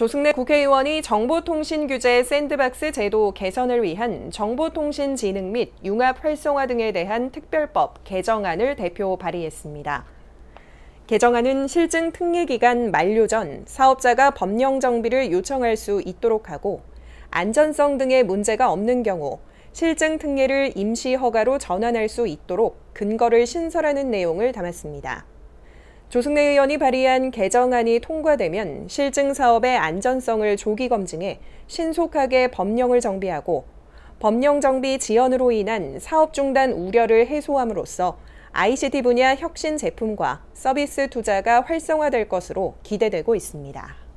조승래 국회의원이 정보통신규제 샌드박스 제도 개선을 위한 정보통신진흥 및 융합 활성화 등에 대한 특별법 개정안을 대표 발의했습니다. 개정안은 실증 특례 기간 만료 전 사업자가 법령 정비를 요청할 수 있도록 하고 안전성 등의 문제가 없는 경우 실증 특례를 임시 허가로 전환할 수 있도록 근거를 신설하는 내용을 담았습니다. 조승래 의원이 발의한 개정안이 통과되면 실증 사업의 안전성을 조기 검증해 신속하게 법령을 정비하고 법령 정비 지연으로 인한 사업 중단 우려를 해소함으로써 ICT 분야 혁신 제품과 서비스 투자가 활성화될 것으로 기대되고 있습니다.